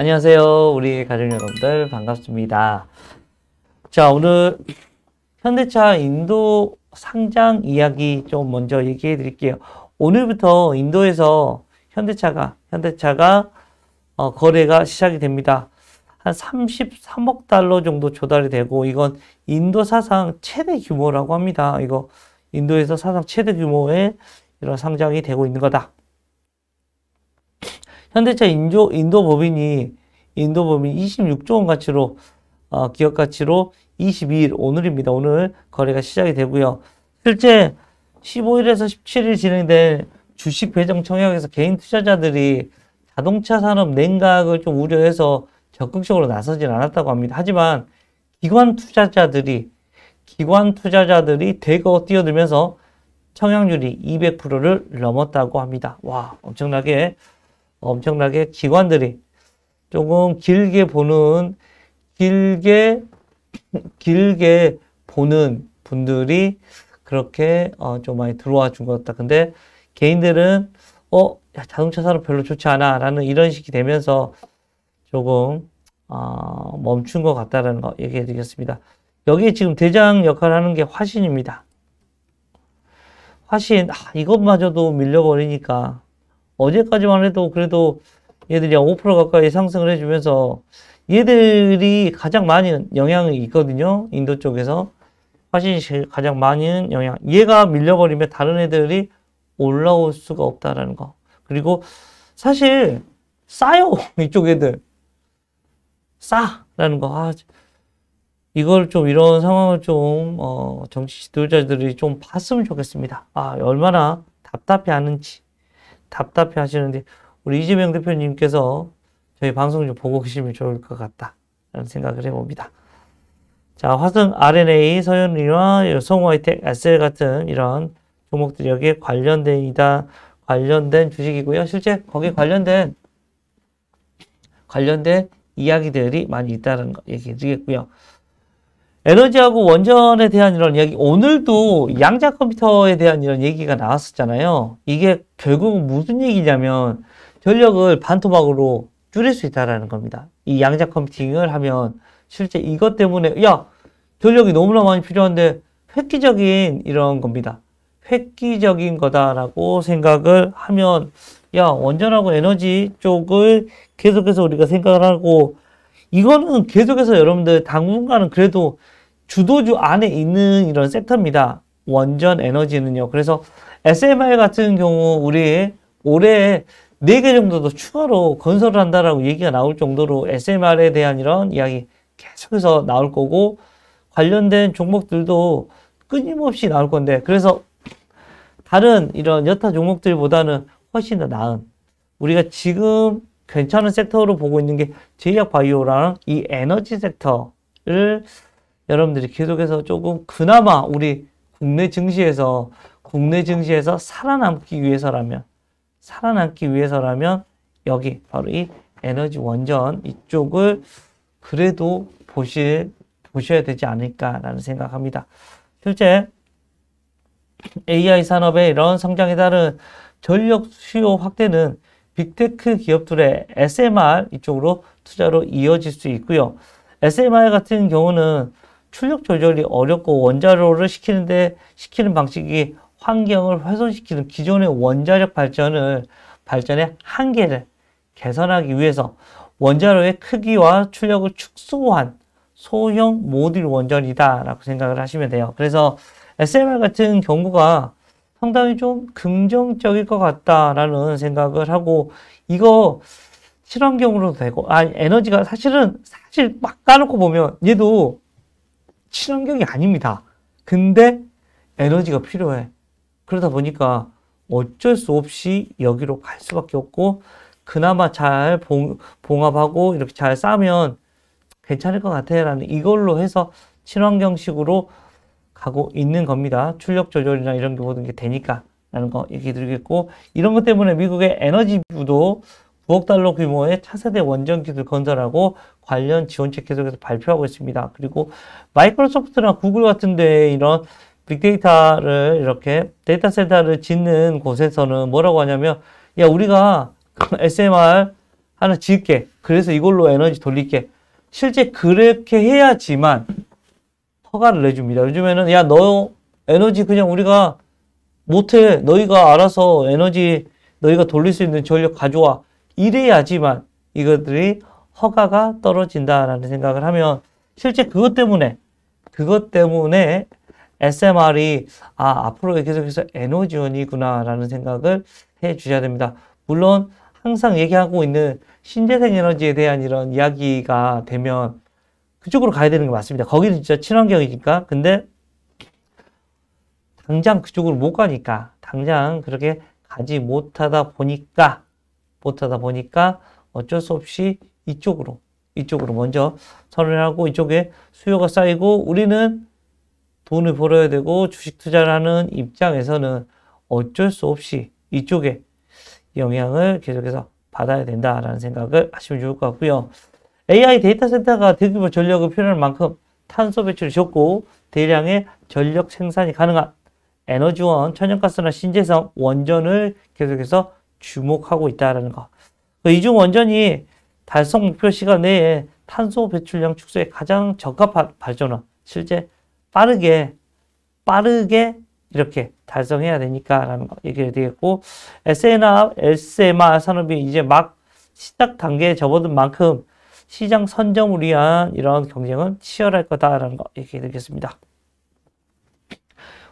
안녕하세요. 우리 가족 여러분들 반갑습니다. 자, 오늘 현대차 인도 상장 이야기 좀 먼저 얘기해 드릴게요. 오늘부터 인도에서 현대차가 현대차가 어, 거래가 시작이 됩니다. 한 33억 달러 정도 조달이 되고 이건 인도 사상 최대 규모라고 합니다. 이거 인도에서 사상 최대 규모의 이런 상장이 되고 있는 거다. 현대차 인조, 인도 법인이 인도 법인 26조 원 가치로 어, 기업 가치로 22일 오늘입니다. 오늘 거래가 시작이 되고요. 실제 15일에서 17일 진행된 주식 배정 청약에서 개인 투자자들이 자동차 산업 냉각을 좀 우려해서 적극적으로 나서진 않았다고 합니다. 하지만 기관 투자자들이 기관 투자자들이 대거 뛰어들면서 청약률이 200%를 넘었다고 합니다. 와, 엄청나게 엄청나게 기관들이 조금 길게 보는 길게 길게 보는 분들이 그렇게 어, 좀 많이 들어와 준 것 같다. 근데 개인들은 어 야, 자동차 산업 별로 좋지 않아라는 이런 식이 되면서 조금 어, 멈춘 것 같다라는 거 얘기해 드리겠습니다. 여기 에 지금 대장 역할을 하는 게 화신입니다. 화신 아, 이것마저도 밀려버리니까 어제까지만 해도 그래도 얘들이 한5% 가까이 상승을 해주면서 얘들이 가장 많은 영향이 있거든요. 인도 쪽에서. 화신이 가장 많은 영향. 얘가 밀려버리면 다른 애들이 올라올 수가 없다라는 거. 그리고 사실 싸요. 이쪽 애들. 싸라는 거. 아, 이걸 좀 이런 상황을 좀 어, 정치 지도자들이 좀 봤으면 좋겠습니다. 아, 얼마나 답답해 하는지. 답답해 하시는데 우리 이재명 대표님께서 저희 방송 좀 보고 계시면 좋을 것 같다. 라는 생각을 해봅니다. 자, 화성 RNA, 서현이와 송화이텍, SL 같은 이런 종목들이 여기에 관련된 이다. 관련된 주식이고요. 실제 거기에 관련된 관련된 이야기들이 많이 있다는 얘기드리겠고요. 에너지하고 원전에 대한 이런 이야기 오늘도 양자 컴퓨터에 대한 이런 얘기가 나왔었잖아요. 이게 결국 무슨 얘기냐면 전력을 반토막으로 줄일 수 있다라는 겁니다. 이 양자 컴퓨팅을 하면 실제 이것 때문에 야 전력이 너무나 많이 필요한데 획기적인 이런 겁니다. 획기적인 거다라고 생각을 하면 야 원전하고 에너지 쪽을 계속해서 우리가 생각을 하고 이거는 계속해서 여러분들 당분간은 그래도 주도주 안에 있는 이런 섹터입니다. 원전 에너지는요. 그래서 SMI 같은 경우 우리 올해 4개 정도 더 추가로 건설을 한다라고 얘기가 나올 정도로 SMR에 대한 이런 이야기 계속해서 나올 거고 관련된 종목들도 끊임없이 나올 건데 그래서 다른 이런 여타 종목들보다는 훨씬 더 나은 우리가 지금 괜찮은 섹터로 보고 있는 게 제약바이오랑 이 에너지 섹터를 여러분들이 계속해서 조금 그나마 우리 국내 증시에서 국내 증시에서 살아남기 위해서라면 살아남기 위해서라면 여기 바로 이 에너지 원전 이쪽을 그래도 보실 보셔야 되지 않을까라는 생각합니다. 실제 AI 산업의 이런 성장에 따른 전력 수요 확대는 빅테크 기업들의 SMR 이쪽으로 투자로 이어질 수 있고요. SMR 같은 경우는 출력 조절이 어렵고 원자로를 시키는데 시키는 방식이 환경을 훼손시키는 기존의 원자력 발전을 발전의 한계를 개선하기 위해서 원자로의 크기와 출력을 축소한 소형 모듈 원전이다라고 생각을 하시면 돼요. 그래서 SMR 같은 경우가 상당히 좀 긍정적일 것 같다라는 생각을 하고 이거 실환경으로도 되고 아 에너지가 사실은 사실 막 까놓고 보면 얘도 친환경이 아닙니다. 근데 에너지가 필요해. 그러다 보니까 어쩔 수 없이 여기로 갈 수밖에 없고 그나마 잘 봉, 봉합하고 이렇게 잘 싸면 괜찮을 것 같아라는 이걸로 해서 친환경식으로 가고 있는 겁니다. 출력 조절이나 이런 게 모든 게 되니까 라는 거 얘기 드리겠고 이런 것 때문에 미국의 에너지부도 9억 달러 규모의 차세대 원전 기술 건설하고 관련 지원책 계속해서 발표하고 있습니다. 그리고 마이크로소프트나 구글 같은 데 이런 빅데이터를 이렇게 데이터 센터를 짓는 곳에서는 뭐라고 하냐면 야 우리가 SMR 하나 짓게 그래서 이걸로 에너지 돌릴게 실제 그렇게 해야지만 허가를 내줍니다. 요즘에는 야 너 에너지 그냥 우리가 못해 너희가 알아서 에너지 너희가 돌릴 수 있는 전력 가져와 이래야지만 이것들이 허가가 떨어진다라는 생각을 하면 실제 그것 때문에 그것 때문에 SMR이 아 앞으로 계속해서 에너지원이구나라는 생각을 해 주셔야 됩니다. 물론 항상 얘기하고 있는 신재생 에너지에 대한 이런 이야기가 되면 그쪽으로 가야 되는 게 맞습니다. 거기는 진짜 친환경이니까. 근데 당장 그쪽으로 못 가니까 당장 그렇게 가지 못하다 보니까 못하다 보니까 어쩔 수 없이 이쪽으로 이쪽으로 먼저 선을 하고 이쪽에 수요가 쌓이고 우리는 돈을 벌어야 되고 주식 투자라는 입장에서는 어쩔 수 없이 이쪽에 영향을 계속해서 받아야 된다라는 생각을 하시면 좋을 것 같고요. AI 데이터 센터가 대규모 전력을 필요할 만큼 탄소 배출이 적고 대량의 전력 생산이 가능한 에너지원, 천연가스나 신재생, 원전을 계속해서 주목하고 있다는 것. 이중 원전이 달성 목표 시간 내에 탄소 배출량 축소에 가장 적합한 발전은 실제 빠르게, 빠르게 이렇게 달성해야 되니까라는 거 얘기를 드리겠고 SNR, SMR 산업이 이제 막 시작 단계에 접어든 만큼 시장 선점을 위한 이런 경쟁은 치열할 거다라는 거 얘기해 드리겠습니다.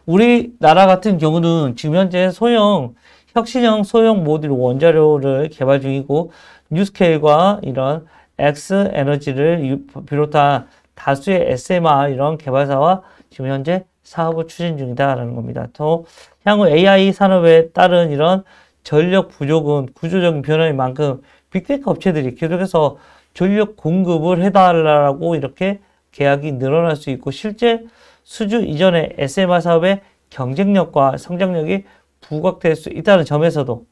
우리나라 같은 경우는 지금 현재 소형 혁신형 소형 모듈 원자료를 개발 중이고 뉴스케일과 이런 엑스 에너지를 비롯한 다수의 SMR 이런 개발사와 지금 현재 사업을 추진 중이다라는 겁니다. 또 향후 AI 산업에 따른 이런 전력 부족은 구조적인 변화인 만큼 빅데이 업체들이 계속해서 전력 공급을 해달라고 이렇게 계약이 늘어날 수 있고 실제 수주 이전의 SMR 사업의 경쟁력과 성장력이 부각될 수 있다는 점에서도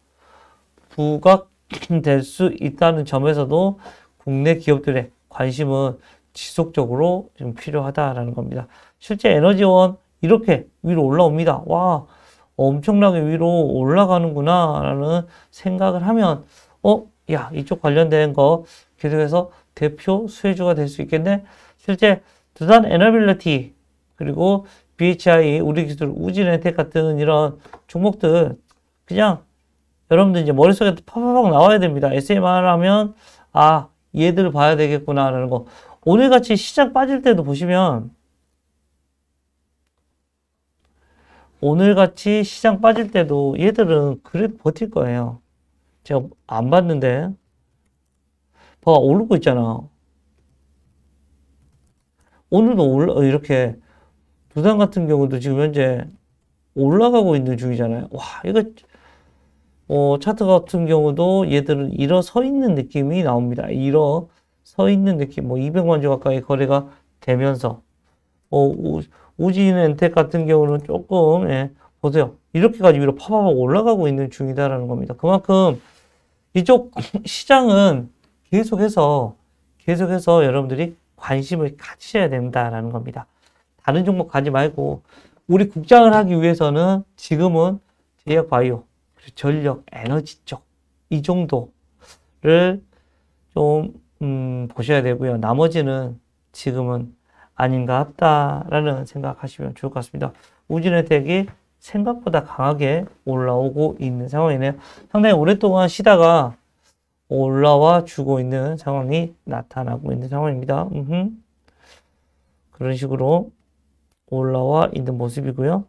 부각될 수 있다는 점에서도 국내 기업들의 관심은 지속적으로 좀 필요하다라는 겁니다. 실제 에너지원 이렇게 위로 올라옵니다. 와 엄청나게 위로 올라가는구나 라는 생각을 하면 어? 야 이쪽 관련된 거 계속해서 대표 수혜주가 될 수 있겠네. 실제 두산 에너빌리티 그리고 BHI, 우리기술, 우진의택 같은 이런 종목들 그냥 여러분들 이제 머릿속에 팍팍 나와야 됩니다. SMR 하면 아 얘들 봐야 되겠구나 라는 거 오늘같이 시장 빠질 때도 보시면 오늘같이 시장 빠질 때도 얘들은 그래도 버틸 거예요. 제가 안 봤는데 봐 오르고 있잖아. 오늘도 올라 어, 이렇게 부산 같은 경우도 지금 현재 올라가고 있는 중이잖아요. 와, 이거 어, 차트 같은 경우도 얘들은 일어서 있는 느낌이 나옵니다. 일어서 있는 느낌, 뭐 200만 주 가까이 거래가 되면서 어, 오지인 엔텍 같은 경우는 조금 예, 보세요. 이렇게까지 위로 파파파 올라가고 있는 중이다라는 겁니다. 그만큼 이쪽 시장은 계속해서 계속해서 여러분들이 관심을 가지셔야 된다라는 겁니다. 다른 종목 가지 말고 우리 국장을 하기 위해서는 지금은 제약바이오, 전력, 에너지 쪽 이 정도를 좀 음, 보셔야 되고요. 나머지는 지금은 아닌가 합다라는 생각하시면 좋을 것 같습니다. 우진혜택이 생각보다 강하게 올라오고 있는 상황이네요. 상당히 오랫동안 쉬다가 올라와 주고 있는 상황이 나타나고 있는 상황입니다. 음흠. 그런 식으로 올라와 있는 모습이고요.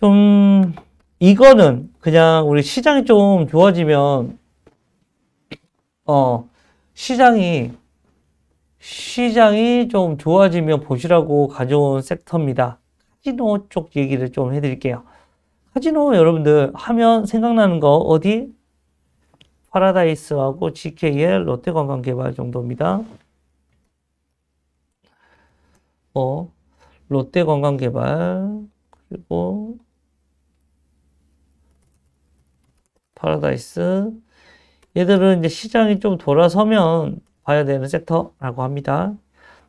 좀 이거는 그냥 우리 시장이 좀 좋아지면 어 시장이 시장이 좀 좋아지면 보시라고 가져온 섹터입니다. 카지노 쪽 얘기를 좀 해드릴게요. 카지노 여러분들 하면 생각나는 거 어디? 파라다이스하고 GKL 롯데관광개발 정도입니다. 어, 롯데관광개발 그리고 파라다이스 얘들은 이제 시장이 좀 돌아서면 봐야 되는 섹터라고 합니다.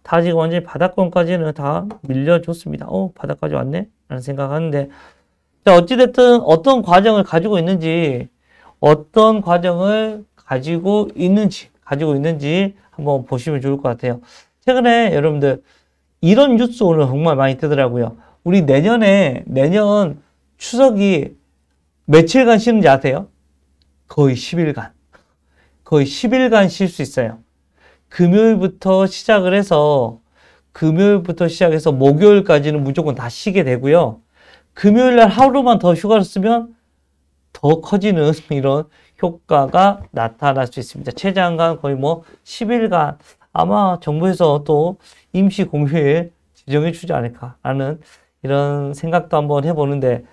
다 지금 완전히 바닥권까지는 다 밀려줬습니다. 어 바닥까지 왔네? 라는 생각하는데 자 어찌됐든 어떤 과정을 가지고 있는지 어떤 과정을 가지고 있는지 가지고 있는지 한번 보시면 좋을 것 같아요. 최근에 여러분들 이런 뉴스 오늘 정말 많이 뜨더라고요. 우리 내년에, 내년 추석이 며칠간 쉬는지 아세요? 거의 10일간. 거의 10일간 쉴 수 있어요. 금요일부터 시작을 해서, 금요일부터 시작해서 목요일까지는 무조건 다 쉬게 되고요. 금요일 날 하루만 더 휴가를 쓰면 더 커지는 이런 효과가 나타날 수 있습니다. 최장간 거의 뭐 10일간 아마 정부에서 또 임시 공휴일 지정해 주지 않을까라는 이런 생각도 한번 해보는데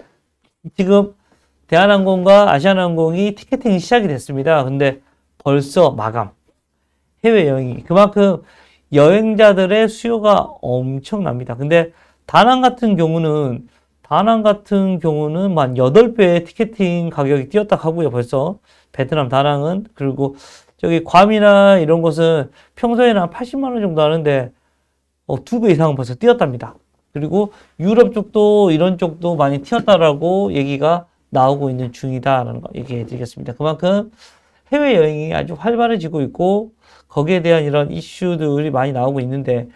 지금 대한항공과 아시아나항공이 티켓팅이 시작이 됐습니다. 근데 벌써 마감. 해외여행이. 그만큼 여행자들의 수요가 엄청납니다. 근데 다낭 같은 경우는 다낭 같은 경우는 만 8배의 티켓팅 가격이 뛰었다 고 하고요. 벌써 베트남 다낭은 그리고 저기 괌이나 이런 곳은 평소에는 한 80만 원 정도 하는데 어, 두 배 이상은 벌써 뛰었답니다. 그리고 유럽 쪽도 이런 쪽도 많이 튀었다라고 얘기가 나오고 있는 중이다라는 거 얘기해 드리겠습니다. 그만큼 해외 여행이 아주 활발해지고 있고 거기에 대한 이런 이슈들이 많이 나오고 있는데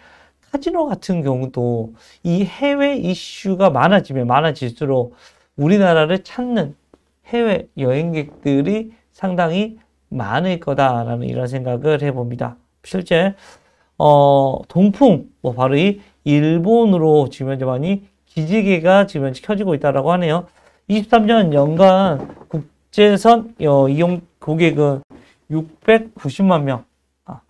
카지노 같은 경우도 이 해외 이슈가 많아지면 많아질수록 우리나라를 찾는 해외 여행객들이 상당히 많을 거다라는 이런 생각을 해봅니다. 실제 어, 동풍, 뭐 바로 이 일본으로 지금 현재 많이 기지개가 지금 현재 켜지고 있다라고 하네요. 23년 연간 국제선 어, 이용 고객은 690만 명, 아,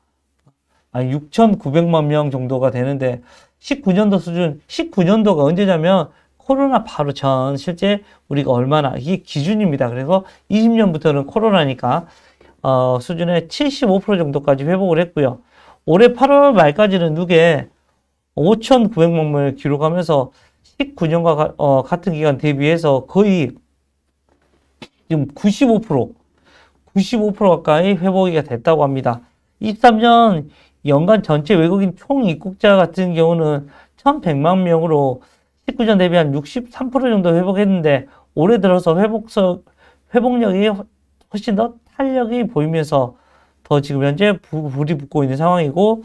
아니 6,900만 명 정도가 되는데 19년도 수준, 19년도가 언제냐면 코로나 바로 전 실제 우리가 얼마나 이게 기준입니다. 그래서 20년부터는 코로나니까 어, 수준의 75% 정도까지 회복을 했고요. 올해 8월 말까지는 누계 5,900만 명을 기록하면서 19년과 가, 어, 같은 기간 대비해서 거의 지금 95% 95% 가까이 회복이 됐다고 합니다. 23년 연간 전체 외국인 총 입국자 같은 경우는 1,100만 명으로 19년 대비 한63% 정도 회복했는데 올해 들어서 회복서, 회복력이 훨씬 더 탄력이 보이면서 더 지금 현재 불이 붙고 있는 상황이고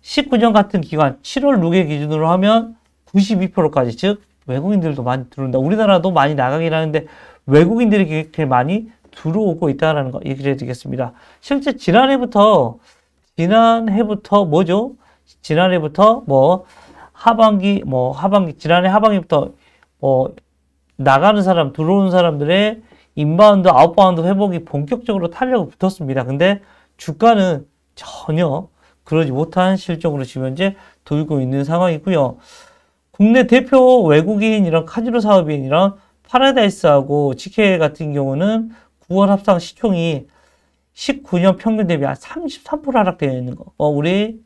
19년 같은 기간 7월 6일 기준으로 하면 92%까지 즉 외국인들도 많이 들어온다. 우리나라도 많이 나가긴 하는데 외국인들이 그렇게 많이 들어오고 있다는 거 얘기를 해드리겠습니다. 실제 지난해부터 지난해부터 뭐죠? 지난해부터 뭐 하반기 뭐 하반기 지난해 하반기부터 뭐 나가는 사람 들어오는 사람들의 인바운드, 아웃바운드 회복이 본격적으로 탄력을 붙었습니다. 근데 주가는 전혀 그러지 못한 실적으로 지금 현재 돌고 있는 상황이고요. 국내 대표 외국인 이런 카지노 사업인 이랑 파라다이스하고 지케 같은 경우는 9월 합상 시총이 19년 평균 대비 한33% 하락되어 있는 거. 어, 우리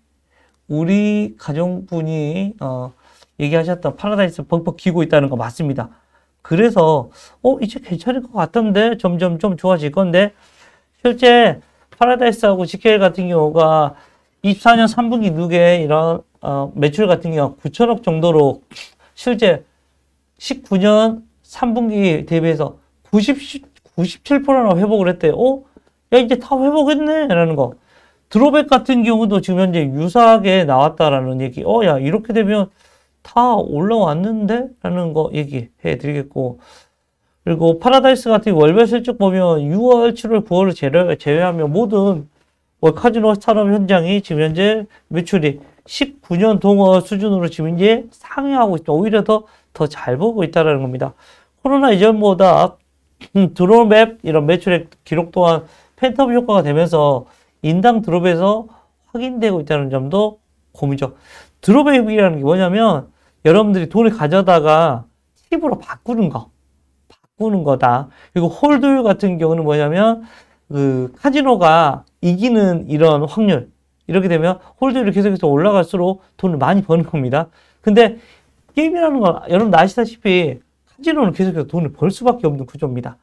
우리 가정분이 어, 얘기하셨던 파라다이스 벅벅 기고 있다는 거 맞습니다. 그래서 어 이제 괜찮을 것 같던데 점점 좀 좋아질 건데 실제 파라다이스하고 GKL 같은 경우가 24년 3분기 누계 이런 어, 매출 같은 경우 9천억 정도로 실제 19년 3분기 대비해서 90, 97%나 회복을 했대요. 어? 야 이제 다 회복했네 라는 거. 드로백 같은 경우도 지금 현재 유사하게 나왔다라는 얘기. 어, 야, 이렇게 되면 다 올라왔는데? 라는 거 얘기해 드리겠고 그리고 파라다이스 같은 월별 쭉 보면 6월, 7월, 9월을 제외하면 모든 월 카지노 산업 현장이 지금 현재 매출이 19년 동월 수준으로 지금 이제 상회하고 있다. 오히려 더더 잘 보고 있다는 겁니다. 코로나 이전보다 드롭맵 이런 매출액 기록 또한 팬텀 효과가 되면서 인당 드롭에서 확인되고 있다는 점도 고민죠. 드로백이라는 게 뭐냐면 여러분들이 돈을 가져다가 팁으로 바꾸는 거. 바꾸는 거다. 그리고 홀드율 같은 경우는 뭐냐면 그 카지노가 이기는 이런 확률. 이렇게 되면 홀드율이 계속해서 올라갈수록 돈을 많이 버는 겁니다. 근데 게임이라는 건 여러분 아시다시피 카지노는 계속해서 돈을 벌 수밖에 없는 구조입니다.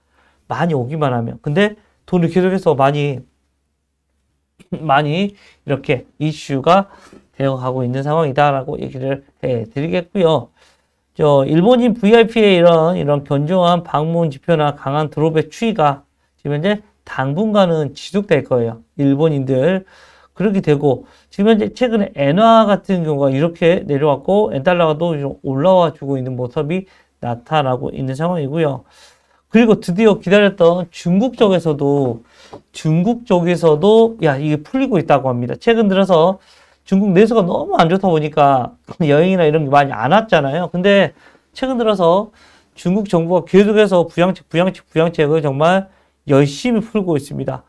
많이 오기만 하면. 근데 돈을 계속해서 많이 많이 이렇게 이슈가 대응하고 있는 상황이다라고 얘기를 해 드리겠고요. 저 일본인 VIP의 이런 이런 견조한 방문 지표나 강한 드롭의 추이가 지금 현재 당분간은 지속될 거예요. 일본인들 그렇게 되고 지금 현재 최근에 엔화 같은 경우가 이렇게 내려왔고 엔달러가 또 올라와 주고 있는 모습이 나타나고 있는 상황이고요. 그리고 드디어 기다렸던 중국 쪽에서도 중국 쪽에서도 야 이게 풀리고 있다고 합니다. 최근 들어서 중국 내수가 너무 안 좋다 보니까 여행이나 이런 게 많이 안 왔잖아요. 근데 최근 들어서 중국 정부가 계속해서 부양책, 부양책, 부양책을 정말 열심히 풀고 있습니다.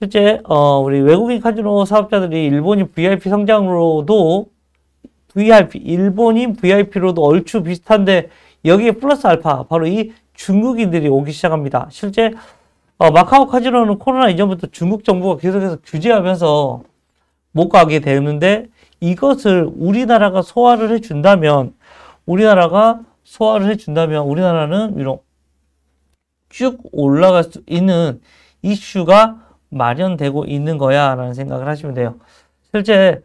실제 어, 우리 외국인 카지노 사업자들이 일본인 VIP 성장으로도 VIP, 일본인 VIP로도 얼추 비슷한데 여기에 플러스 알파, 바로 이 중국인들이 오기 시작합니다. 실제 어, 마카오 카지노는 코로나 이전부터 중국 정부가 계속해서 규제하면서 못 가게 되는데 이것을 우리나라가 소화를 해준다면 우리나라가 소화를 해준다면 우리나라는 이런 쭉 올라갈 수 있는 이슈가 마련되고 있는 거야 라는 생각을 하시면 돼요. 실제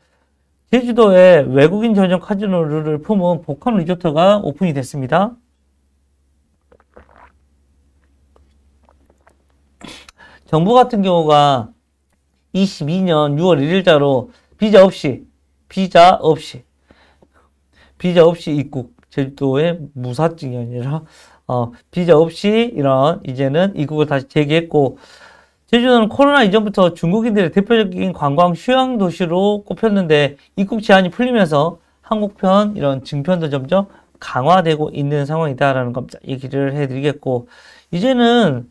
제주도에 외국인 전용 카지노를 품은 복합 리조트가 오픈이 됐습니다. 정부 같은 경우가 2022년 6월 1일자로 비자 없이 비자 없이 비자 없이 입국 제주도의 무사증이 아니라 어, 비자 없이 이런 이제는 입국을 다시 재개했고 제주도는 코로나 이전부터 중국인들의 대표적인 관광 휴양 도시로 꼽혔는데 입국 제한이 풀리면서 한국편 이런 증편도 점점 강화되고 있는 상황이다라는 겁니다. 얘기를 해드리겠고 이제는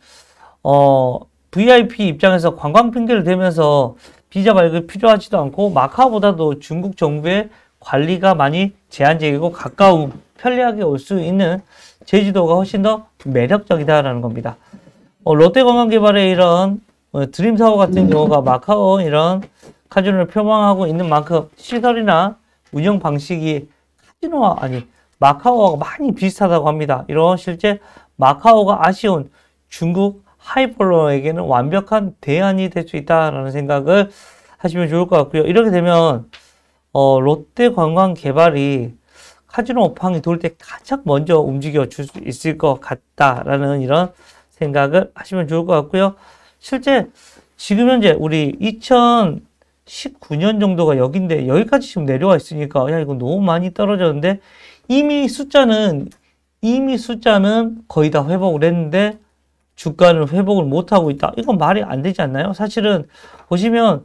어 VIP 입장에서 관광 핑계를 대면서 비자 발급이 필요하지도 않고 마카보다도 오 중국 정부의 관리가 많이 제한적이고 가까운 편리하게 올 수 있는 제주도가 훨씬 더 매력적이다라는 겁니다. 어, 롯데관광개발의 이런 어, 드림 사업 같은 네. 경우가 마카오 이런 카지노를 표방하고 있는 만큼 시설이나 운영 방식이 카지노와 아니 마카오와 많이 비슷하다고 합니다. 이런 실제 마카오가 아쉬운 중국 하이볼러에게는 완벽한 대안이 될 수 있다라는 생각을 하시면 좋을 것 같고요. 이렇게 되면 어, 롯데 관광 개발이 카지노 오팡이 돌 때 가장 먼저 움직여 줄 수 있을 것 같다라는 이런 생각을 하시면 좋을 것 같고요. 실제 지금 현재 우리 2019년 정도가 여기인데 여기까지 지금 내려와 있으니까 야 이거 너무 많이 떨어졌는데 이미 숫자는 이미 숫자는 거의 다 회복을 했는데 주가를 회복을 못하고 있다. 이건 말이 안 되지 않나요? 사실은 보시면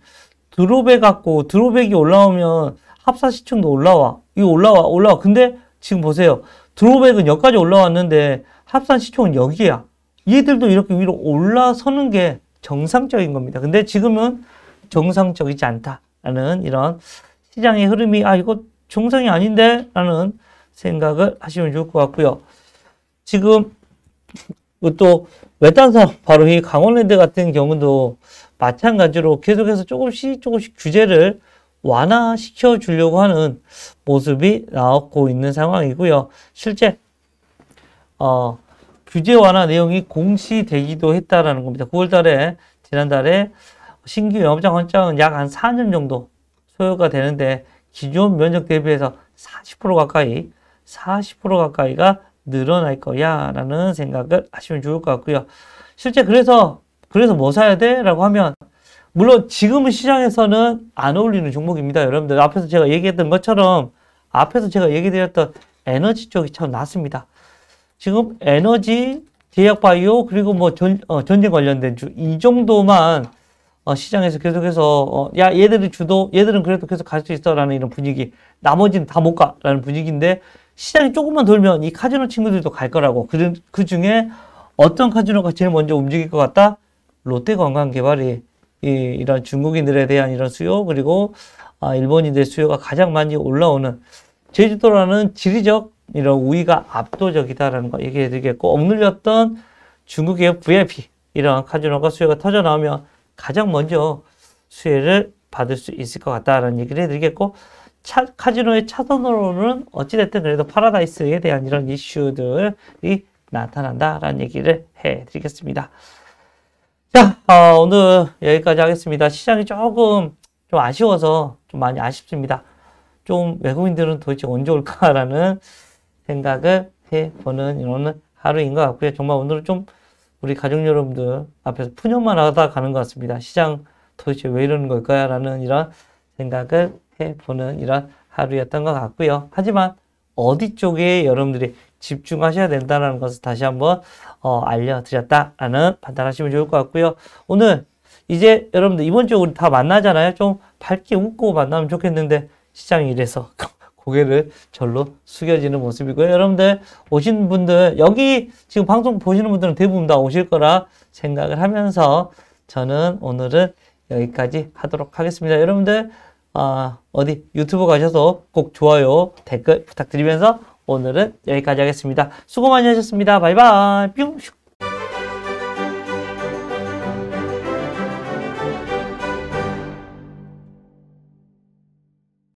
드롭에 갖고 드롭액이 올라오면 합사 시청도 올라와. 이거 올라와, 올라와. 근데 지금 보세요. 드롭액은 여기까지 올라왔는데 합산 시총은 여기야. 얘들도 이렇게 위로 올라서는 게 정상적인 겁니다. 근데 지금은 정상적이지 않다라는 이런 시장의 흐름이 아 이거 정상이 아닌데 라는 생각을 하시면 좋을 것 같고요. 지금 또 외딴 사 바로 이 강원랜드 같은 경우도 마찬가지로 계속해서 조금씩 조금씩 규제를 완화시켜 주려고 하는 모습이 나오고 있는 상황이고요. 실제 어, 규제 완화 내용이 공시되기도 했다라는 겁니다. 9월 달에 지난달에 신규 영업장 헌장은 약 한 4년 정도 소요가 되는데 기존 면적 대비해서 40% 가까이 40% 가까이가 늘어날 거야라는 생각을 하시면 좋을 것 같고요. 실제 그래서 그래서 뭐 사야 돼라고 하면 물론 지금은 시장에서는 안 어울리는 종목입니다. 여러분들 앞에서 제가 얘기했던 것처럼 앞에서 제가 얘기드렸던 에너지 쪽이 참 낫습니다. 지금 에너지, 제약바이오 그리고 뭐 전, 어, 쟁 관련된 주 이 정도만 어, 시장에서 계속해서 어, 야 얘들이 주도 얘들은 그래도 계속 갈 수 있어라는 이런 분위기 나머지는 다 못 가라는 분위기인데 시장이 조금만 돌면 이 카지노 친구들도 갈 거라고 그, 그 중에 어떤 카지노가 제일 먼저 움직일 것 같다? 롯데관광개발이 이, 이런 중국인들에 대한 이런 수요 그리고 아, 일본인들의 수요가 가장 많이 올라오는 제주도라는 지리적 이런 우위가 압도적이다라는 거 얘기해 드리겠고 억눌렸던 중국의 VIP 이런 카지노가 수혜가 터져 나오면 가장 먼저 수혜를 받을 수 있을 것 같다라는 얘기를 해드리겠고 차, 카지노의 차선으로는 어찌됐든 그래도 파라다이스에 대한 이런 이슈들이 나타난다라는 얘기를 해드리겠습니다. 자, 어, 오늘 여기까지 하겠습니다. 시장이 조금 좀 아쉬워서 좀 많이 아쉽습니다. 좀 외국인들은 도대체 언제 올까라는 생각을 해보는 이런 하루인 것 같고요. 정말 오늘은 좀 우리 가족 여러분들 앞에서 푸념만 하다 가는 것 같습니다. 시장 도대체 왜 이러는 걸까요? 라는 이런 생각을 해보는 이런 하루였던 것 같고요. 하지만 어디 쪽에 여러분들이 집중하셔야 된다는 것을 다시 한번 어, 알려드렸다라는 판단하시면 좋을 것 같고요. 오늘 이제 여러분들 이번 주에 우리 다 만나잖아요. 좀 밝게 웃고 만나면 좋겠는데 시장이 이래서 고개를 절로 숙여지는 모습이고요. 여러분들 오신 분들 여기 지금 방송 보시는 분들은 대부분 다 오실 거라 생각을 하면서 저는 오늘은 여기까지 하도록 하겠습니다. 여러분들 아, 어디 유튜브 가셔서 꼭 좋아요, 댓글 부탁드리면서 오늘은 여기까지 하겠습니다. 수고 많이 하셨습니다. 바이바이. 뿅.